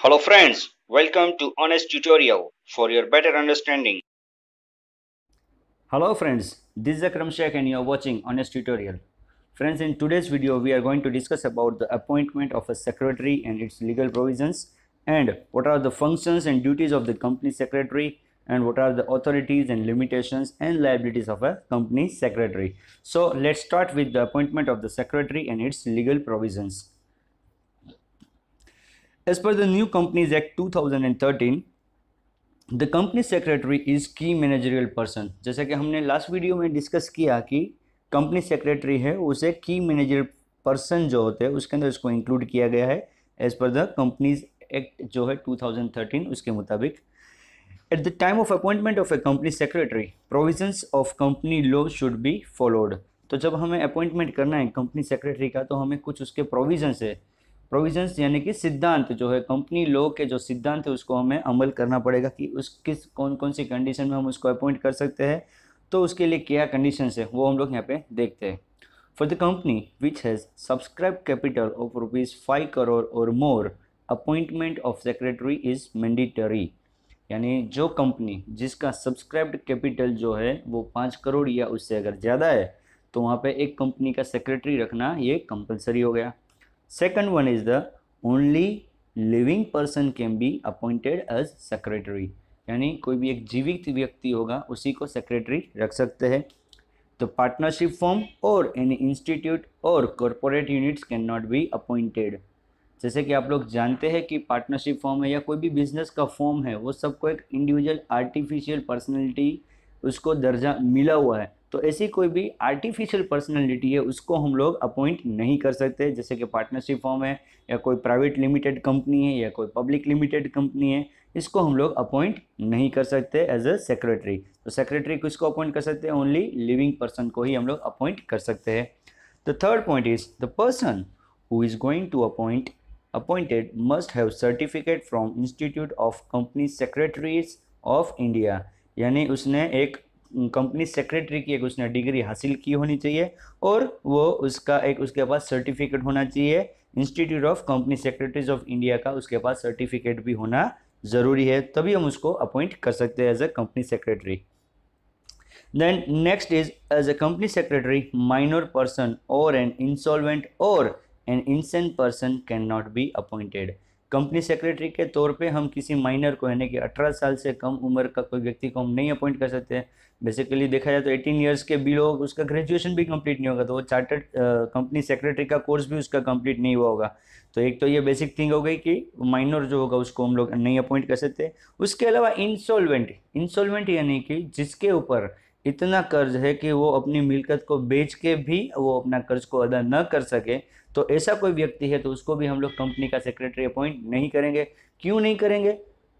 Hello friends, welcome to Honest Tutorial for your better understanding. Hello friends, this is Akram Sheikh and you are watching Honest Tutorial. Friends, in today's video we are going to discuss about the appointment of a secretary and its legal provisions and what are the functions and duties of the company secretary and what are the authorities and limitations and liabilities of a company secretary. So let's start with the appointment of the secretary and its legal provisions. As per the new companies act two thousand and thirteen the company secretary is key managerial person जैसा कि हमने last video में discuss किया कि company secretary है उसे की manager person जो होते हैं उसके अंदर इसको इंक्लूड किया गया है as per the companies act जो है टू थाउजेंड थर्टीन उसके मुताबिक at the time of appointment of a company secretary provision of company law should be followed तो जब हमें अपॉइंटमेंट करना है कंपनी सेक्रेटरी का तो हमें कुछ उसके प्रोविजन है प्रोविजंस यानी कि सिद्धांत जो है कंपनी लॉ के जो सिद्धांत है उसको हमें अमल करना पड़ेगा कि उस किस कौन कौन सी कंडीशन में हम उसको अपॉइंट कर सकते हैं तो उसके लिए क्या कंडीशन है वो हम लोग यहाँ पे देखते हैं for the company which has subscribe capital of rupees five crore or more appointment of secretary is mandatory यानी जो कंपनी जिसका सब्सक्राइब्ड कैपिटल जो है वो पाँच करोड़ या उससे अगर ज़्यादा है तो वहाँ पे एक कंपनी का सेक्रेटरी रखना ये कंपलसरी हो गया Second one is the only living person can be appointed as secretary यानी कोई भी एक जीवित व्यक्ति होगा उसी को सेक्रेटरी रख सकते हैं तो partnership form or any institute or corporate units can not be appointed जैसे कि आप लोग जानते हैं कि पार्टनरशिप फॉर्म है या कोई भी बिजनेस का फॉर्म है वो सबको एक इंडिविजुअल आर्टिफिशियल पर्सनैलिटी उसको दर्जा मिला हुआ है तो ऐसी कोई भी आर्टिफिशियल पर्सनैलिटी है उसको हम लोग अपॉइंट नहीं कर सकते जैसे कि पार्टनरशिप फॉर्म है या कोई प्राइवेट लिमिटेड कंपनी है या कोई पब्लिक लिमिटेड कंपनी है इसको हम लोग अपॉइंट नहीं कर सकते एज अ सेक्रेटरी तो सेक्रेटरी किसको अपॉइंट कर सकते हैं ओनली लिविंग पर्सन को ही हम लोग अपॉइंट कर सकते हैं the third point is the person who is going to appoint appointed must have certificate from institute of company secretaries of India यानी उसने एक कंपनी सेक्रेटरी की एक उसने डिग्री हासिल की होनी चाहिए और वो उसका एक उसके पास सर्टिफिकेट होना चाहिए institute of company secretaries of India का उसके पास सर्टिफिकेट भी होना ज़रूरी है तभी हम उसको अपॉइंट कर सकते हैं as a company secretary then next is as a company secretary minor person or an insolvent or an insane person can not be appointed company secretary के तौर पे हम किसी माइनर को यानी कि 18 साल से कम उम्र का कोई व्यक्ति को हम नहीं अपॉइंट कर सकते हैं बेसिकली देखा जाए तो 18 इयर्स के बिलो उसका ग्रेजुएशन भी कंप्लीट नहीं होगा तो वो चार्टर्ड कंपनी सेक्रेटरी का कोर्स भी उसका कंप्लीट नहीं हुआ होगा तो एक तो ये बेसिक थिंग हो गई कि माइनर जो होगा उसको हम लोग नहीं अपॉइंट कर सकते उसके अलावा इंसॉल्वेंट इंसॉल्वेंट यानी कि जिसके ऊपर इतना कर्ज है कि वो अपनी मिलकत को बेच के भी वो अपना कर्ज को अदा न कर सके तो ऐसा कोई व्यक्ति है तो उसको भी हम लोग कंपनी का सेक्रेटरी अपॉइंट नहीं करेंगे क्यों नहीं करेंगे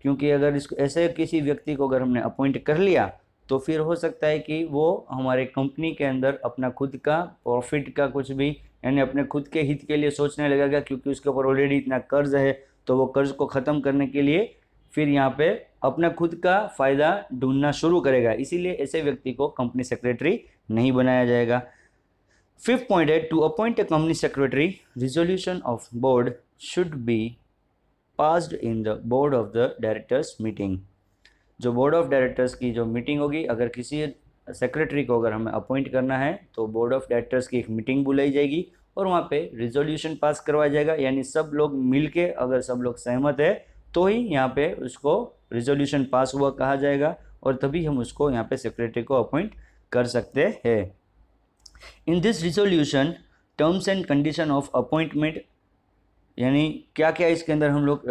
क्योंकि अगर इस ऐसे किसी व्यक्ति को अगर हमने अपॉइंट कर लिया तो फिर हो सकता है कि वो हमारे कंपनी के अंदर अपना खुद का प्रॉफिट का कुछ भी यानी अपने खुद के हित के लिए सोचने लगेगा क्योंकि उसके ऊपर ऑलरेडी इतना कर्ज है तो वो कर्ज को ख़त्म करने के लिए फिर यहाँ पे अपना खुद का फ़ायदा ढूंढना शुरू करेगा इसीलिए ऐसे व्यक्ति को कंपनी सेक्रेटरी नहीं बनाया जाएगा फिफ्थ पॉइंट है to appoint a company secretary resolution of board should be passed in the board of the directors meeting जो बोर्ड ऑफ डायरेक्टर्स की जो मीटिंग होगी अगर किसी सेक्रेटरी को अगर हमें अपॉइंट करना है तो बोर्ड ऑफ डायरेक्टर्स की एक मीटिंग बुलाई जाएगी और वहाँ पे रिजोल्यूशन पास करवाया जाएगा यानी सब लोग मिलके अगर सब लोग सहमत है तो ही यहाँ पे उसको रिजोल्यूशन पास हुआ कहा जाएगा और तभी हम उसको यहाँ पे सेक्रेटरी को अपॉइंट कर सकते हैं in this resolution terms and condition of appointment यानी क्या क्या इसके अंदर हम लोग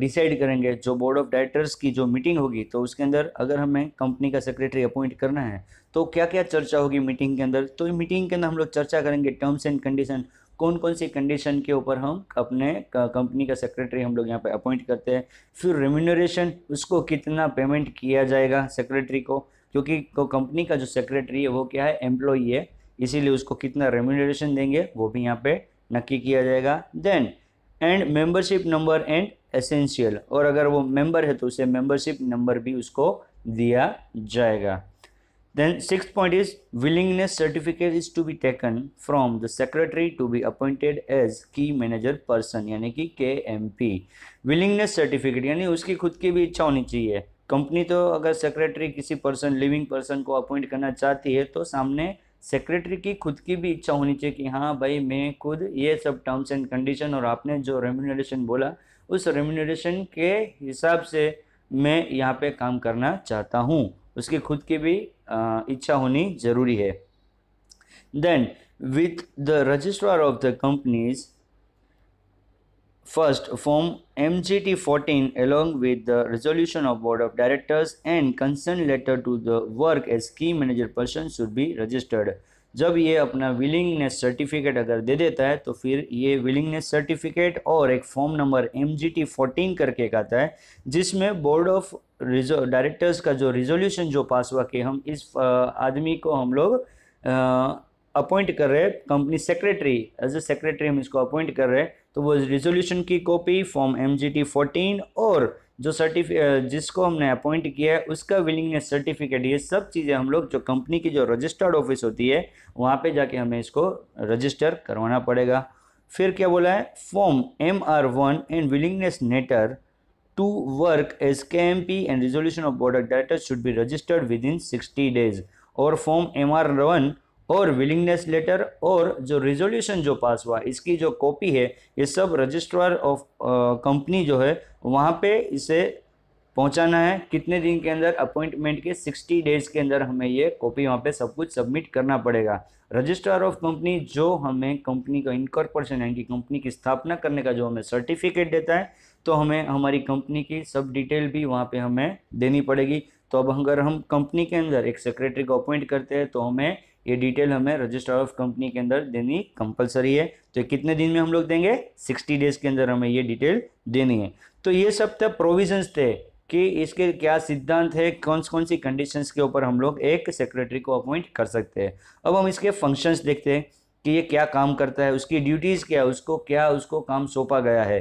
डिसाइड करेंगे जो बोर्ड ऑफ डायरेक्टर्स की जो मीटिंग होगी तो उसके अंदर अगर हमें कंपनी का सेक्रेटरी अपॉइंट करना है तो क्या क्या चर्चा होगी मीटिंग के अंदर तो मीटिंग के अंदर हम लोग चर्चा करेंगे टर्म्स एंड कंडीशन कौन कौन सी कंडीशन के ऊपर हम अपने कंपनी का सेक्रेटरी हम लोग यहाँ पे अपॉइंट करते हैं फिर रेम्यूनरेशन उसको कितना पेमेंट किया जाएगा सेक्रेटरी को क्योंकि कंपनी का जो सेक्रेटरी है वो क्या है एम्प्लॉई है इसीलिए उसको कितना रेम्यूनरेशन देंगे वो भी यहाँ पे नक्की किया जाएगा then and membership number and essential और अगर वो मेंबर है तो उसे मेंबरशिप नंबर भी उसको दिया जाएगा Then sixth point is willingness certificate is to be taken from the secretary to be appointed as key manager person यानी कि के एम पी विलिंगनेस सर्टिफिकेट यानी उसकी खुद की भी इच्छा होनी चाहिए कंपनी तो अगर सेक्रेटरी किसी पर्सन लिविंग पर्सन को अपॉइंट करना चाहती है तो सामने सेक्रेटरी की खुद की भी इच्छा होनी चाहिए कि हाँ भाई मैं खुद ये सब टर्म्स एंड कंडीशन और आपने जो रेम्यूनरेशन बोला उस रेम्यूनरेशन के हिसाब से मैं यहाँ पे काम करना चाहता हूँ उसके खुद की भी इच्छा होनी जरूरी है then with the registrar of the companies first form M G T fourteen along with the resolution of board of directors and concern letter to the work as scheme manager person should be registered जब ये अपना willingness certificate अगर दे देता है तो फिर ये willingness certificate और एक form number M G T fourteen करके एक आता है जिसमें बोर्ड ऑफ डायरेक्टर्स का जो रिजोल्यूशन जो पास हुआ कि हम इस आदमी को हम लोग अपॉइंट कर रहे हैं company secretary as a secretary हम इसको अपॉइंट कर रहे हैं तो वो रिजोल्यूशन की copy form M G T fourteen और जो सर्टिफि जिसको हमने अपॉइंट किया है उसका विलिंगनेस सर्टिफिकेट ये सब चीज़ें हम लोग जो कंपनी की जो रजिस्टर्ड ऑफिस होती है वहाँ पे जाके हमें इसको रजिस्टर करवाना पड़ेगा फिर क्या बोला है form M R one and willingness letter to work K M P and resolution of board of directors should be registered within sixty days और फॉर्म एम आर वन और विलिंगनेस लेटर और जो resolution जो पास हुआ इसकी जो copy है ये सब रजिस्ट्रार ऑफ कंपनी जो है वहाँ पे इसे पहुँचाना है कितने दिन के अंदर अपॉइंटमेंट के 60 डेज के अंदर हमें ये कॉपी वहाँ पे सब कुछ सबमिट करना पड़ेगा रजिस्ट्रार ऑफ कंपनी जो हमें कंपनी का इनकॉर्पोरेशन यानी कि कंपनी की स्थापना करने का जो हमें सर्टिफिकेट देता है तो हमें हमारी कंपनी की सब डिटेल भी वहाँ पे हमें देनी पड़ेगी तो अब अगर हम कंपनी के अंदर एक सेक्रेटरी को अपॉइंट करते हैं तो हमें ये डिटेल हमें रजिस्टर ऑफ कंपनी के अंदर देनी कंपलसरी है तो कितने दिन में हम लोग देंगे सिक्सटी डेज के अंदर हमें ये डिटेल देनी है तो ये सब तब प्रोविजन्स थे कि इसके क्या सिद्धांत है कौन कौन सी कंडीशंस के ऊपर हम लोग एक सेक्रेटरी को अपॉइंट कर सकते हैं अब हम इसके फंक्शंस देखते हैं कि ये क्या काम करता है उसकी ड्यूटीज़ क्या है उसको क्या उसको काम सौंपा गया है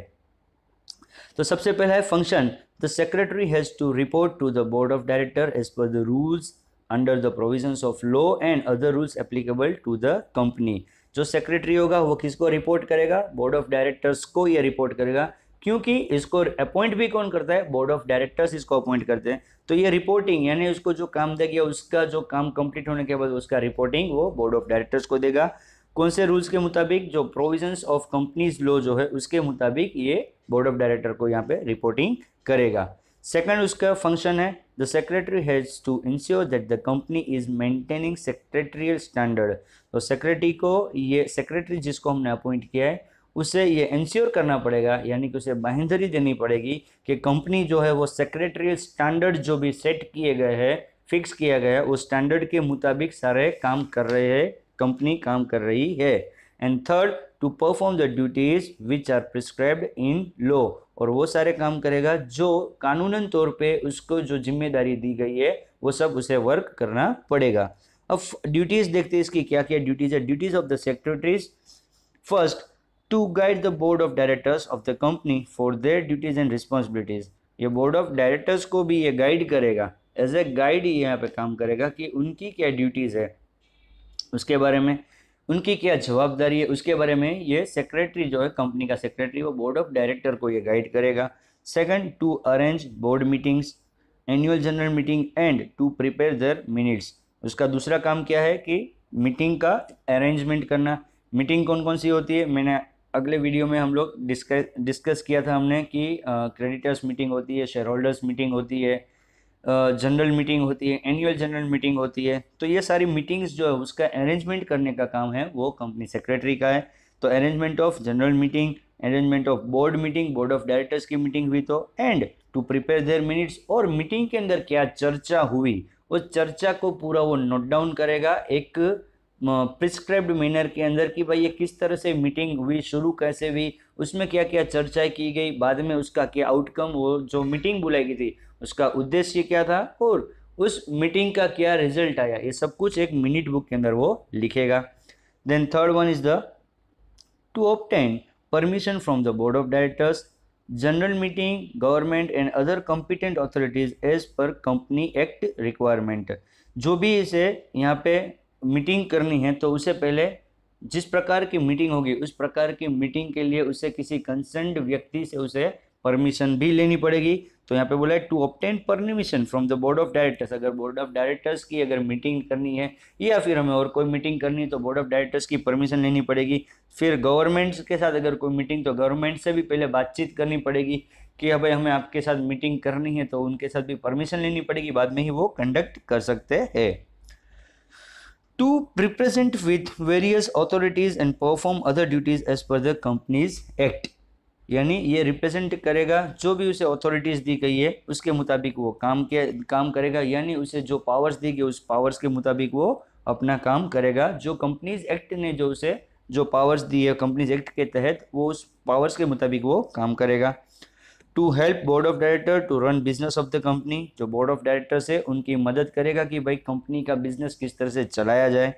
तो सबसे पहला है function the secretary has to report to the board of director as per the rules under the provisions of law and other rules applicable to the company जो सेक्रेटरी होगा वो किसको रिपोर्ट करेगा बोर्ड ऑफ डायरेक्टर्स को यह report करेगा क्योंकि इसको अपॉइंट भी कौन करता है बोर्ड ऑफ डायरेक्टर्स इसको अपॉइंट करते हैं तो ये रिपोर्टिंग यानी उसको जो काम देगा उसका जो काम कंप्लीट होने के बाद उसका रिपोर्टिंग वो बोर्ड ऑफ डायरेक्टर्स को देगा कौन से रूल्स के मुताबिक जो प्रोविजंस ऑफ कंपनीज लॉ जो है उसके मुताबिक ये बोर्ड ऑफ डायरेक्टर को यहाँ पे रिपोर्टिंग करेगा सेकंड उसका फंक्शन है the secretary has to ensure that the company is maintaining secretarial standard तो सेक्रेटरी को ये सेक्रेटरी जिसको हमने अपॉइंट किया है उसे ये इंश्योर करना पड़ेगा यानी कि उसे बाहेंधरी देनी पड़ेगी कि कंपनी जो है वो सेक्रेटरियल स्टैंडर्ड जो भी सेट किए गए हैं फिक्स किया गया है उस स्टैंडर्ड के मुताबिक सारे काम कर रहे हैं कंपनी काम कर रही है and third to perform the duties which are prescribed in law और वो सारे काम करेगा जो कानूनन तौर पे उसको जो जिम्मेदारी दी गई है वो सब उसे वर्क करना पड़ेगा अब ड्यूटीज़ देखते हैं इसकी क्या क्या ड्यूटीज़ है duties of the secretaries first to guide the board of directors of the company for their duties and responsibilities ये बोर्ड ऑफ डायरेक्टर्स को भी ये गाइड करेगा एज ए गाइड यहाँ पे काम करेगा कि उनकी क्या ड्यूटीज़ है उसके बारे में उनकी क्या जवाबदारी है उसके बारे में ये सेक्रेटरी जो है कंपनी का सेक्रेटरी वो बोर्ड ऑफ डायरेक्टर को ये गाइड करेगा second to arrange board meetings annual general meeting and to prepare their minutes उसका दूसरा काम क्या है कि मीटिंग का अरेंजमेंट करना मीटिंग कौन कौन सी होती है मैंने अगले वीडियो में हम लोग डिस्कस डिस्कस किया था हमने कि क्रेडिटर्स मीटिंग होती है शेयर होल्डर्स मीटिंग होती है जनरल मीटिंग होती है एनुअल जनरल मीटिंग होती है तो ये सारी मीटिंग्स जो है उसका अरेंजमेंट करने का काम है वो कंपनी सेक्रेटरी का है तो arrangement of general meeting arrangement of board meeting board of directors की मीटिंग हुई तो and to prepare their minutes और मीटिंग के अंदर क्या चर्चा हुई उस चर्चा को पूरा वो नोट डाउन करेगा एक प्रिस्क्राइब्ड मैनर के अंदर कि भाई ये किस तरह से मीटिंग हुई शुरू कैसे हुई उसमें क्या क्या चर्चाएं की गई बाद में उसका क्या आउटकम वो जो मीटिंग बुलाई गई थी उसका उद्देश्य क्या था और उस मीटिंग का क्या रिजल्ट आया ये सब कुछ एक मिनट बुक के अंदर वो लिखेगा then third one is the to obtain permission from the board of directors general meeting government and other competent authorities as per company act requirement जो भी इसे यहाँ पे मीटिंग करनी है तो उसे पहले जिस प्रकार की मीटिंग होगी उस प्रकार की मीटिंग के लिए उसे किसी कंसर्न व्यक्ति से उसे परमिशन भी लेनी पड़ेगी तो यहाँ पे बोला है to obtain permission from the board of directors अगर बोर्ड ऑफ डायरेक्टर्स की अगर मीटिंग करनी है या फिर हमें और कोई मीटिंग करनी है तो बोर्ड ऑफ डायरेक्टर्स की परमिशन लेनी पड़ेगी फिर गवर्नमेंट्स के साथ अगर कोई मीटिंग तो गवर्नमेंट से भी पहले बातचीत करनी पड़ेगी कि भाई हमें आपके साथ मीटिंग करनी है तो उनके साथ भी परमिशन लेनी पड़ेगी बाद में ही वो कंडक्ट कर सकते हैं to represent with various authorities and perform other duties as per the companies act यानी ये रिप्रेजेंट करेगा जो भी उसे अथॉरिटीज़ दी गई है उसके मुताबिक वो काम के काम करेगा यानी उसे जो पावर्स दी गई उस पावर्स के मुताबिक वो अपना काम करेगा जो कंपनीज एक्ट ने जो उसे जो पावर्स दी है कंपनीज एक्ट के तहत वो उस पावर्स के मुताबिक वो काम करेगा to help board of director to run business of the company जो बोर्ड ऑफ डायरेक्टर्स है उनकी मदद करेगा कि भाई कंपनी का बिजनेस किस तरह से चलाया जाए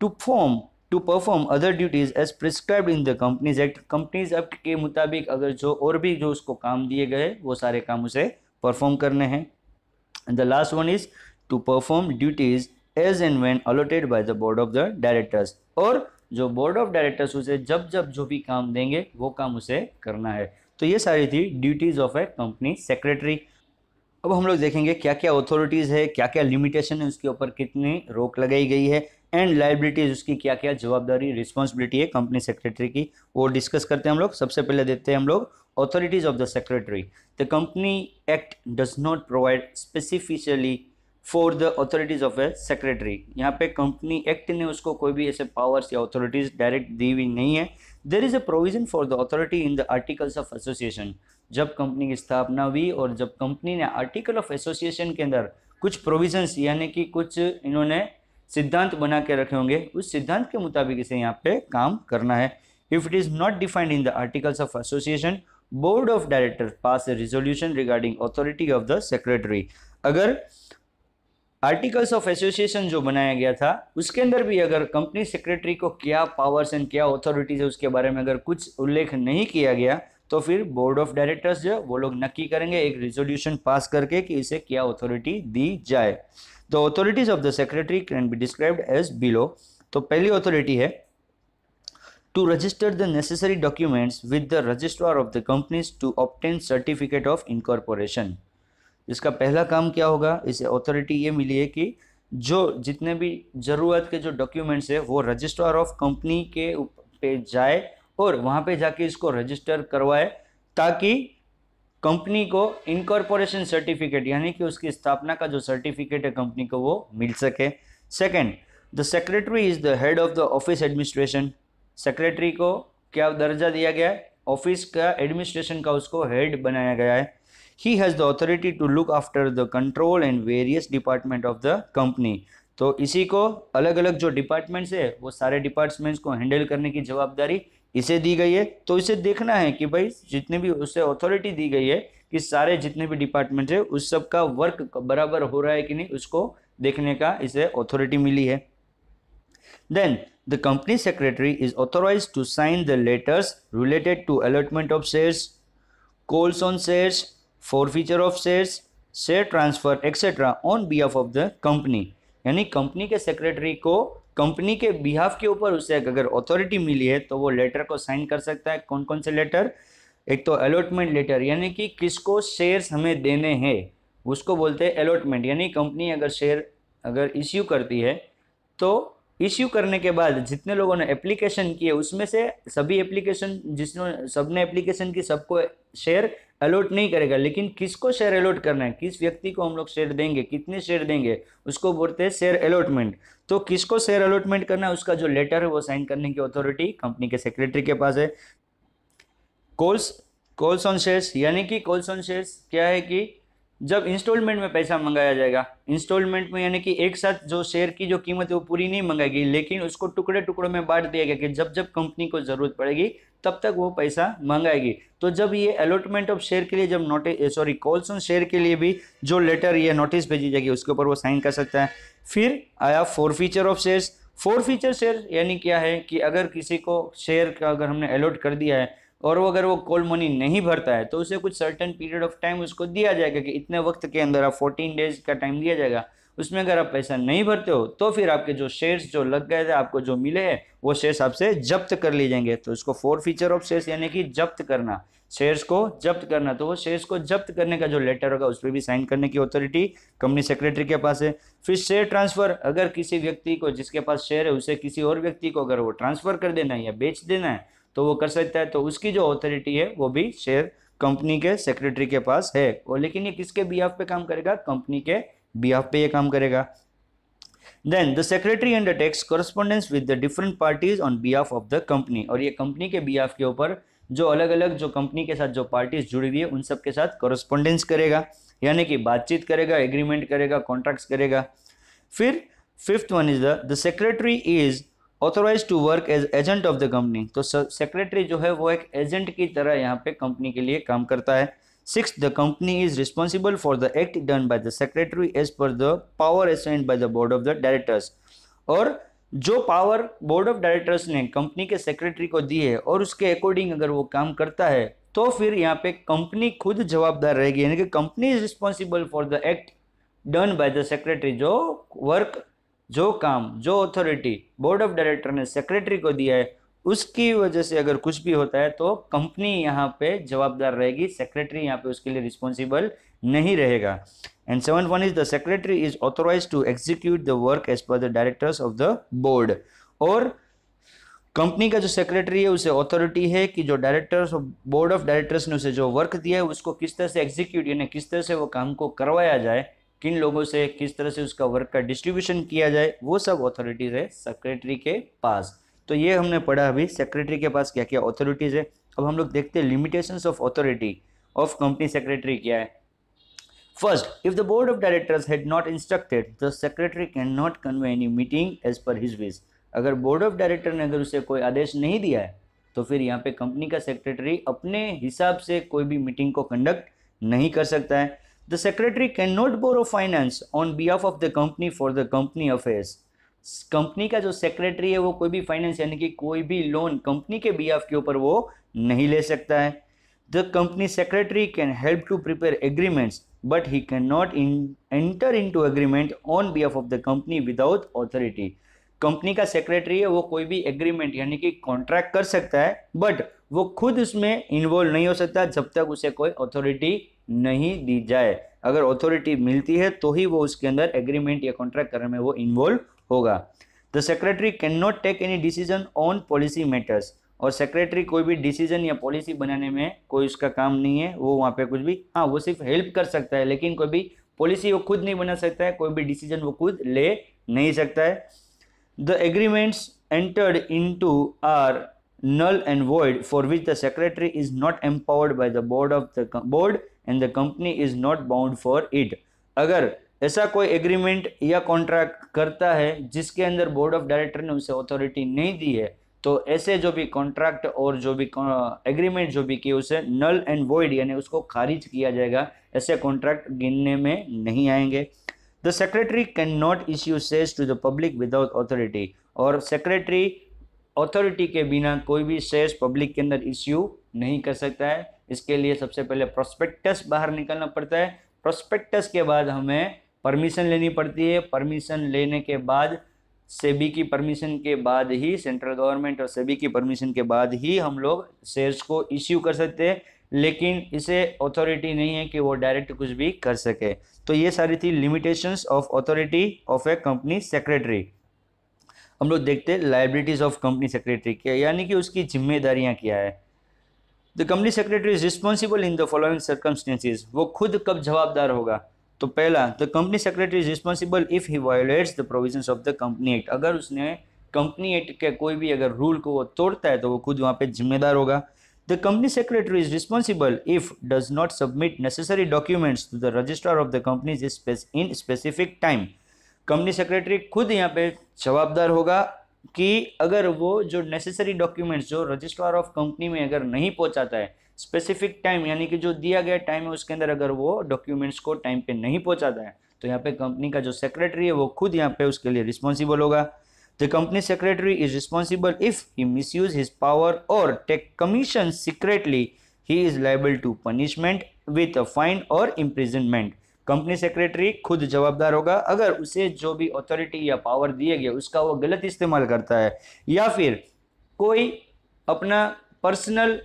to form to perform other duties as prescribe in the companies act companies act के मुताबिक अगर जो और भी जो उसको काम दिए गए वो सारे काम उसे परफॉर्म करने हैं the last one is to perform duties as and when allotted by the board of the directors और जो बोर्ड ऑफ डायरेक्टर्स उसे जब जब जो भी काम देंगे वो काम उसे करना है तो ये सारी थी duties of a company secretary अब हम लोग देखेंगे क्या क्या अथॉरिटीज़ है क्या क्या लिमिटेशन है उसके ऊपर कितनी रोक लगाई गई है एंड लाइबिलिटीज उसकी क्या क्या जवाबदारी रिस्पॉन्सिबिलिटी है कंपनी सेक्रेटरी की वो डिस्कस करते हैं हम लोग सबसे पहले देते हैं हम लोग authorities of the secretary the company act does not provide specifically for the authorities of a secretary यहाँ पे कंपनी एक्ट ने उसको कोई भी ऐसे पावर्स या अथॉरिटीज डायरेक्ट दी हुई नहीं है there is a provision for the authority in the articles of association जब कंपनी की स्थापना हुई और जब कंपनी ने आर्टिकल ऑफ एसोसिएशन के अंदर कुछ प्रोविजंस यानी कि कुछ इन्होंने सिद्धांत बना के रखे होंगे उस सिद्धांत के मुताबिक इसे यहाँ पे काम करना है if it is not defined in the articles of association board of director pass a resolution regarding authority of the secretary अगर आर्टिकल्स ऑफ एसोसिएशन जो बनाया गया था उसके अंदर भी अगर कंपनी सेक्रेटरी को क्या पावर्स एंड क्या ऑथोरिटीज है उसके बारे में अगर कुछ उल्लेख नहीं किया गया तो फिर बोर्ड ऑफ डायरेक्टर्स जो वो लोग नक्की करेंगे एक रिजोल्यूशन पास करके कि इसे क्या अथॉरिटी दी जाए the authorities of the secretary can be described as below तो पहली अथॉरिटी है to register the necessary documents with the registrar of the companies to obtain certificate of incorporation इसका पहला काम क्या होगा इसे अथॉरिटी ये मिली है कि जो जितने भी ज़रूरत के जो डॉक्यूमेंट्स है वो रजिस्ट्रार ऑफ कंपनी के पे जाए और वहाँ पे जाके इसको रजिस्टर करवाए ताकि कंपनी को इनकॉर्पोरेशन सर्टिफिकेट यानी कि उसकी स्थापना का जो सर्टिफिकेट है कंपनी को वो मिल सके second the secretary is the head of the office administration secretary को क्या दर्जा दिया गया है ऑफिस का एडमिनिस्ट्रेशन का उसको हेड बनाया गया है he has the authority to look after the control and various department of the company तो इसी को अलग अलग जो डिपार्टमेंट्स है वो सारे डिपार्टमेंट्स को हैंडल करने की जवाबदारी इसे दी गई है तो इसे देखना है कि भाई जितने भी उसे अथॉरिटी दी गई है कि सारे जितने भी डिपार्टमेंट है उस सब का वर्क बराबर हो रहा है कि नहीं उसको देखने का इसे अथॉरिटी मिली है then the company secretary is authorise to sign the letters related to allotment of shares on shares forfeiture of shares share transfer etcetera on behalf of the company यानी कंपनी के secretary को company के behalf के ऊपर उसे अगर authority मिली है तो वो लेटर को साइन कर सकता है कौन कौन से लेटर एक तो अलॉटमेंट लेटर यानी कि किसको शेयर्स हमें देने हैं उसको बोलते हैं अलॉटमेंट यानी कंपनी अगर शेयर अगर इश्यू करती है तो इश्यू करने के बाद जितने लोगों ने एप्लीकेशन किए उसमें से सभी एप्लीकेशन जिसने सबने एप्लीकेशन की सबको शेयर अलॉट नहीं करेगा लेकिन किसको शेयर अलॉट करना है किस व्यक्ति को हम लोग शेयर देंगे कितने शेयर देंगे उसको बोलते हैं शेयर अलॉटमेंट तो किसको शेयर अलॉटमेंट करना है उसका जो लेटर है वो साइन करने की अथॉरिटी कंपनी के सेक्रेटरी के पास है कोल्स कोल्स ऑन शेयर्स यानी कि कोल्स ऑन शेयर्स क्या है कि जब इंस्टॉलमेंट में पैसा मंगाया जाएगा इंस्टॉलमेंट में यानी कि एक साथ जो शेयर की जो कीमत है वो पूरी नहीं मंगाएगी लेकिन उसको टुकड़े टुकड़ों में बांट दिया गया कि जब जब कंपनी को ज़रूरत पड़ेगी तब तक वो पैसा मंगाएगी तो जब ये अलॉटमेंट ऑफ शेयर के लिए जब notice sorry calls on share के लिए भी जो लेटर या नोटिस भेजी जाएगी उसके ऊपर वो साइन कर सकता है फिर आया forfeiture of share forfeiture share यानी क्या है कि अगर किसी को शेयर का अगर हमने अलॉट कर दिया है और वो अगर वो कोल्ड मनी नहीं भरता है तो उसे कुछ सर्टन पीरियड ऑफ टाइम उसको दिया जाएगा कि इतने वक्त के अंदर आप फोर्टीन डेज का टाइम दिया जाएगा उसमें अगर आप पैसा नहीं भरते हो तो फिर आपके जो शेयर्स जो लग गए थे आपको जो मिले हैं वो शेयर्स आपसे जब्त कर लिए जाएंगे तो इसको फोर फीचर ऑफ शेयर्स यानी कि जब्त करना शेयर्स को जब्त करना तो वो शेयर्स को जब्त करने का जो लेटर होगा उस पर भी साइन करने की अथॉरिटी कंपनी सेक्रेटरी के पास है फिर शेयर ट्रांसफर अगर किसी व्यक्ति को जिसके पास शेयर है उसे किसी और व्यक्ति को अगर वो ट्रांसफर कर देना है या बेच देना है तो वो कर सकता है तो उसकी जो ऑथोरिटी है वो भी शेयर कंपनी के सेक्रेटरी के पास है और लेकिन ये किसके बी पे काम करेगा कंपनी के बी पे ये काम करेगा then the secretary takes correspondence with the different parties on behalf the company और ये कंपनी के बी के ऊपर जो अलग अलग जो कंपनी के साथ जो पार्टीज जुड़ी हुई है उन सब के साथ कॉरस्पॉन्डेंस करेगा यानी कि बातचीत करेगा एग्रीमेंट करेगा कॉन्ट्रैक्ट करेगा फिर fifth one is the secretary is authorise to work as agent of the company तो सेक्रेटरी जो है वो एक एजेंट की तरह यहाँ पे कंपनी के लिए काम करता है six the company is responsible for the act done by the secretary as per the power assigned by the board of the directors और जो पावर बोर्ड ऑफ डायरेक्टर्स ने कंपनी के सेक्रेटरी को दी है और उसके अकॉर्डिंग अगर वो काम करता है तो फिर यहाँ पे कंपनी खुद जवाबदार रहेगी यानी कि company is responsible for the act done by the secretary जो वर्क जो काम जो अथॉरिटी बोर्ड ऑफ डायरेक्टर ने सेक्रेटरी को दिया है उसकी वजह से अगर कुछ भी होता है तो कंपनी यहाँ पे जवाबदार रहेगी सेक्रेटरी यहाँ पे उसके लिए रिस्पॉन्सिबल नहीं रहेगा and seven one is the secretary is authorise to execute the work as per the directors of the board और कंपनी का जो सेक्रेटरी है उसे ऑथोरिटी है कि जो डायरेक्टर्स बोर्ड ऑफ डायरेक्टर्स ने उसे जो वर्क दिया है उसको किस तरह से एग्जीक्यूट यानी किस तरह से वो काम को करवाया जाए किन लोगों से किस तरह से उसका वर्क का डिस्ट्रीब्यूशन किया जाए वो सब अथॉरिटीज़ है सेक्रेटरी के पास तो ये हमने पढ़ा अभी सेक्रेटरी के पास क्या क्या अथॉरिटीज़ है अब हम लोग देखते हैं limitations of authority of company secretary क्या है first if the board of directors had not instructed the secretary can not convey any meeting as per his wish अगर बोर्ड ऑफ डायरेक्टर ने अगर उसे कोई आदेश नहीं दिया है तो फिर यहाँ पे कंपनी का सेक्रेटरी अपने हिसाब से कोई भी मीटिंग को कंडक्ट नहीं कर सकता है The secretary cannot borrow finance on behalf of the company for the company affairs. Company का जो सेक्रेटरी है वो कोई भी फाइनेंस यानी कि कोई भी लोन कंपनी के बिहाफ के ऊपर वो नहीं ले सकता है the company secretary can help to prepare agreements but he can not enter into agreement on behalf of the company without authority company का सेक्रेटरी है वो कोई भी एग्रीमेंट यानी कि कॉन्ट्रैक्ट कर सकता है बट वो खुद उसमें इन्वॉल्व नहीं हो सकता जब तक उसे कोई ऑथोरिटी नहीं दी जाए अगर ऑथोरिटी मिलती है तो ही वो उसके अंदर एग्रीमेंट या कॉन्ट्रैक्ट करने में वो इन्वॉल्व होगा the secretary can not take any decision on policy matters और सेक्रेटरी कोई भी डिसीजन या पॉलिसी बनाने में कोई उसका काम नहीं है वो वहाँ पे कुछ भी हाँ वो सिर्फ हेल्प कर सकता है लेकिन कोई भी पॉलिसी वो खुद नहीं बना सकता है कोई भी डिसीजन वो खुद ले नहीं सकता है the agreements entered into are null and void for which the secretary is not empowered by the board of the board and the company is not bound for it अगर ऐसा कोई agreement या contract करता है जिसके अंदर board of director ने उसे अथॉरिटी नहीं दी है तो ऐसे जो भी कॉन्ट्रैक्ट और जो भी एग्रीमेंट जो भी किए उसे नल एंड वॉइड यानी उसको खारिज किया जाएगा ऐसे कॉन्ट्रैक्ट गिनने में नहीं आएंगे the secretary can not issue सेज to the public without authority और सेक्रेटरी अथॉरिटी के बिना कोई भी शेयर्स पब्लिक के अंदर इश्यू नहीं कर सकता है इसके लिए सबसे पहले प्रोस्पेक्टस बाहर निकलना पड़ता है प्रोस्पेक्टस के बाद हमें परमिशन लेनी पड़ती है परमिशन लेने के बाद सेबी की परमिशन के बाद ही सेंट्रल गवर्नमेंट और सेबी की परमिशन के बाद ही हम लोग शेयर्स को इश्यू कर सकते हैं लेकिन इसे अथॉरिटी नहीं है कि वो डायरेक्ट कुछ भी कर सके तो ये सारी थी limitations of authority of a company secretary हम लोग देखते हैं लाइबिलिटीज़ ऑफ कंपनी सेक्रेटरी क्या यानी कि उसकी जिम्मेदारियां क्या है the company secretary is responsible in the following circumstances वो खुद कब जवाबदार होगा तो पहला the company secretary is responsible if he violates the provision of the company act अगर उसने कंपनी एक्ट के कोई भी अगर रूल को वो तोड़ता है तो वो खुद वहाँ पे जिम्मेदार होगा the company secretary is responsible if does not submit necessary documents to the registrar of the companies in specific time company secretary खुद यहाँ पे जवाबदार होगा कि अगर वो जो नेसेसरी डॉक्यूमेंट्स जो रजिस्ट्रार ऑफ कंपनी में अगर नहीं पहुंचाता है स्पेसिफिक टाइम यानी कि जो दिया गया टाइम है उसके अंदर अगर वो डॉक्यूमेंट्स को टाइम पे नहीं पहुंचाता है तो यहाँ पे कंपनी का जो सेक्रेटरी है वो खुद यहाँ पे उसके लिए रिस्पॉन्सिबल होगा the company secretary is responsible if he misuse his power और take commission secretly he is liable to punishment with a fine और इम्प्रिजनमेंट कंपनी सेक्रेटरी खुद जवाबदार होगा अगर उसे जो भी अथॉरिटी या पावर दिए गए उसका वो गलत इस्तेमाल करता है या फिर कोई अपना पर्सनल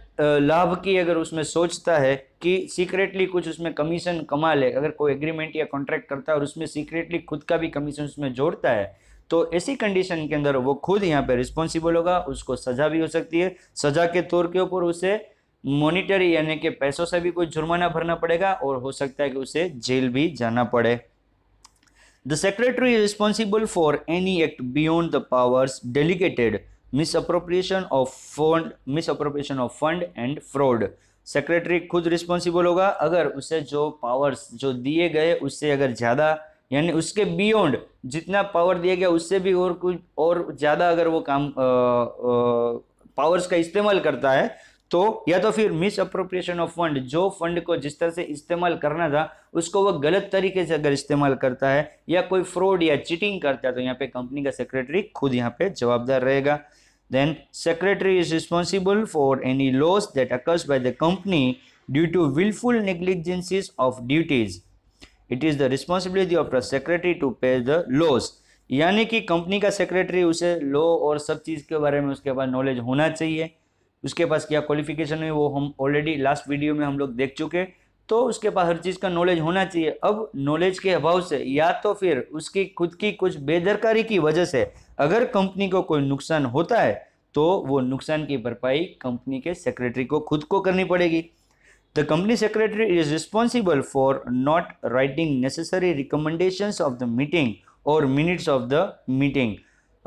लाभ की अगर उसमें सोचता है कि सीक्रेटली कुछ उसमें कमीशन कमा ले अगर कोई एग्रीमेंट या कॉन्ट्रैक्ट करता है और उसमें सीक्रेटली खुद का भी कमीशन उसमें जोड़ता है तो ऐसी कंडीशन के अंदर वो खुद यहाँ पे रिस्पॉन्सिबल होगा उसको सजा भी हो सकती है सजा के तौर के ऊपर उसे मॉनिटरी यानी कि पैसों से भी कोई जुर्माना भरना पड़ेगा और हो सकता है कि उसे जेल भी जाना पड़े the secretary is responsible for any act beyond the powers delegated misappropriation of fund misappropriation of fund and fraud secretary खुद रिस्पॉन्सिबल होगा अगर उसे जो पावर्स जो दिए गए उससे अगर ज़्यादा यानी उसके बियॉन्ड जितना पावर दिया गया उससे भी और कुछ और ज़्यादा अगर वो काम आ, आ, पावर्स का इस्तेमाल करता है तो या तो फिर मिस अप्रोप्रिएशन ऑफ फंड जो फंड को जिस तरह से इस्तेमाल करना था उसको वो गलत तरीके से अगर इस्तेमाल करता है या कोई फ्रॉड या चीटिंग करता है तो यहाँ पे कंपनी का सेक्रेटरी खुद यहाँ पे जवाबदार रहेगा then secretary is responsible for any loss that occurs by the company due to wilful negligencies of duties it is the responsibility of the secretary to pay the loss यानी कि company का secretary उसे law और सब चीज़ के बारे में उसके पास नॉलेज होना चाहिए उसके पास क्या क्वालिफिकेशन है वो हम ऑलरेडी लास्ट वीडियो में हम लोग देख चुके तो उसके पास हर चीज़ का नॉलेज होना चाहिए अब नॉलेज के अभाव से या तो फिर उसकी खुद की कुछ बेदरकारी की वजह से अगर कंपनी को कोई नुकसान होता है तो वो नुकसान की भरपाई कंपनी के सेक्रेटरी को खुद को करनी पड़ेगी the company secretary is responsible for not writing necessary recommendations of the meeting और मिनट्स ऑफ द मीटिंग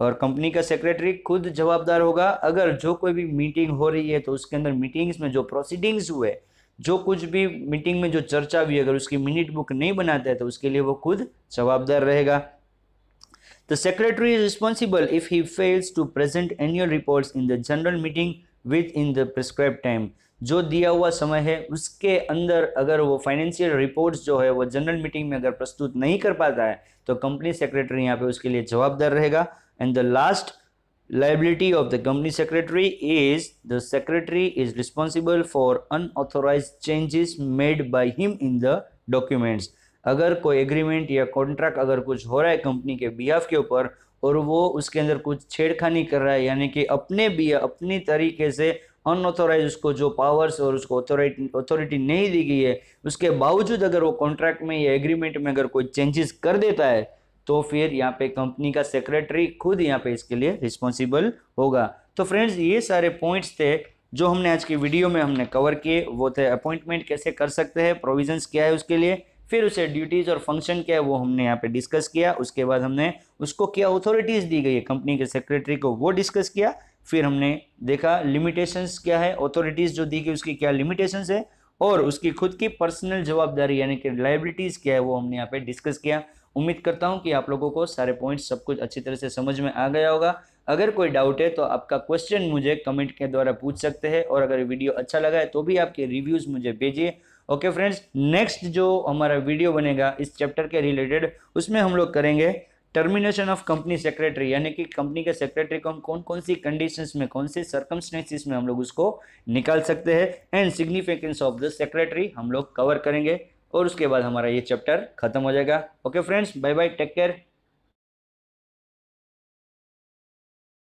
और कंपनी का सेक्रेटरी खुद जवाबदार होगा अगर जो कोई भी मीटिंग हो रही है तो उसके अंदर मीटिंग्स में जो प्रोसीडिंग्स हुए जो कुछ भी मीटिंग में जो चर्चा हुई अगर उसकी मिनट बुक नहीं बनाता है तो उसके लिए वो खुद जवाबदार रहेगा secretary is responsible if he fails to present annual report in the general meeting within the prescribe time जो दिया हुआ समय है उसके अंदर अगर वो फाइनेंशियल रिपोर्ट्स जो है वो जनरल मीटिंग में अगर प्रस्तुत नहीं कर पाता है तो कंपनी सेक्रेटरी यहाँ पे उसके लिए जवाबदार रहेगा and the last liability of the company secretary is the secretary is responsible for unauthorized changes made by him in the documents अगर कोई एग्रीमेंट या कॉन्ट्रैक्ट अगर कुछ हो रहा है कंपनी के बिहाफ के ऊपर और वो उसके अंदर कुछ छेड़खानी कर रहा है यानी कि अपने भी अपनी तरीके से अनऑथोराइज उसको जो पावर्स और उसको अथॉरिटी अथॉरिटी नहीं दी गई है उसके बावजूद अगर वो कॉन्ट्रैक्ट में या एग्रीमेंट में अगर कोई चेंजेस कर देता है तो फिर यहाँ पे कंपनी का सेक्रेटरी खुद यहाँ पे इसके लिए रिस्पॉन्सिबल होगा तो फ्रेंड्स ये सारे पॉइंट्स थे जो हमने आज की वीडियो में हमने कवर किए वो थे अपॉइंटमेंट कैसे कर सकते हैं प्रोविजंस क्या है उसके लिए फिर उसे ड्यूटीज और फंक्शन क्या है वो हमने यहाँ पे डिस्कस किया उसके बाद हमने उसको क्या अथॉरिटीज़ दी गई है कंपनी के सेक्रेटरी को वो डिस्कस किया फिर हमने देखा लिमिटेशंस क्या है अथॉरिटीज़ जो दी गई उसकी क्या लिमिटेशंस है और उसकी खुद की पर्सनल जवाबदारी यानी कि लाइबिलिटीज़ क्या है वो हमने यहाँ पे डिस्कस किया उम्मीद करता हूँ कि आप लोगों को सारे पॉइंट्स सब कुछ अच्छी तरह से समझ में आ गया होगा अगर कोई डाउट है तो आपका क्वेश्चन मुझे कमेंट के द्वारा पूछ सकते हैं और अगर वीडियो अच्छा लगा है तो भी आपके रिव्यूज़ मुझे भेजिए ओके फ्रेंड्स नेक्स्ट जो हमारा वीडियो बनेगा इस चैप्टर के रिलेटेड उसमें हम लोग करेंगे टर्मिनेशन ऑफ कंपनी सेक्रेटरी यानी कि कंपनी के सेक्रेटरी को हम कौन कौन सी कंडीशंस में कौन से सर्कमस्टेंसेस में हम लोग उसको निकाल सकते हैं and significance of the secretary हम लोग कवर करेंगे और उसके बाद हमारा ये चैप्टर खत्म हो जाएगा okay friends bye bye take care